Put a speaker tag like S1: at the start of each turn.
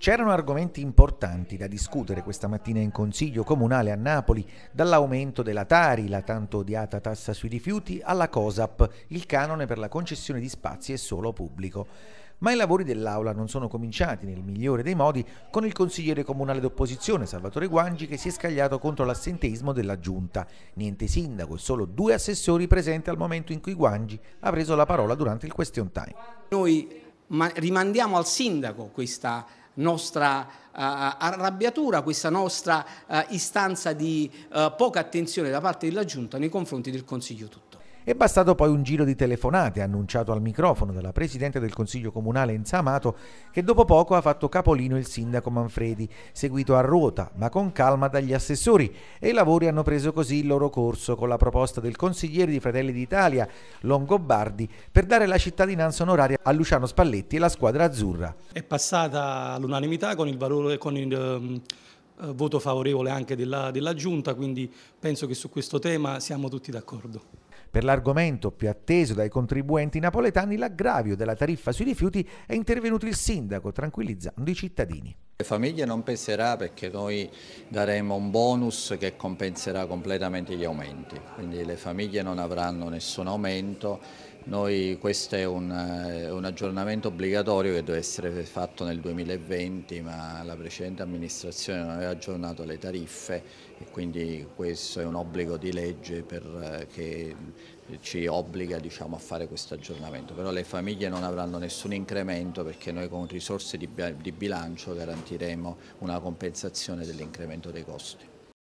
S1: C'erano argomenti importanti da discutere questa mattina in Consiglio Comunale a Napoli, dall'aumento della Tari, la tanto odiata tassa sui rifiuti, alla COSAP, il canone per la concessione di spazi e solo pubblico. Ma i lavori dell'Aula non sono cominciati nel migliore dei modi con il consigliere comunale d'opposizione Salvatore Guangi che si è scagliato contro l'assenteismo della Giunta. Niente sindaco e solo due assessori presenti al momento in cui Guangi ha preso la parola durante il question time.
S2: Noi rimandiamo al sindaco questa nostra eh, arrabbiatura, questa nostra eh, istanza di eh, poca attenzione da parte della Giunta nei confronti del Consiglio tutto.
S1: È bastato poi un giro di telefonate annunciato al microfono dalla Presidente del Consiglio Comunale Inzamato che dopo poco ha fatto capolino il Sindaco Manfredi, seguito a ruota ma con calma dagli assessori e i lavori hanno preso così il loro corso con la proposta del consigliere di Fratelli d'Italia, Longobardi, per dare la cittadinanza onoraria a Luciano Spalletti e la squadra azzurra.
S3: È passata all'unanimità con il valore... Con il, ehm, eh, voto favorevole anche della, della Giunta, quindi penso che su questo tema siamo tutti d'accordo.
S1: Per l'argomento più atteso dai contribuenti napoletani, l'aggravio della tariffa sui rifiuti è intervenuto il sindaco, tranquillizzando i cittadini.
S4: Le famiglie non peserà perché noi daremo un bonus che compenserà completamente gli aumenti, quindi le famiglie non avranno nessun aumento, noi, questo è un, eh, un, aggiornamento obbligatorio che deve essere fatto nel 2020 ma la precedente amministrazione non aveva aggiornato le tariffe e quindi questo è un obbligo di legge per, eh, che ci obbliga diciamo, a fare questo aggiornamento, però le famiglie non avranno nessun incremento perché noi con risorse di, di bilancio garantiamo garantiremo una compensazione dell'incremento dei costi.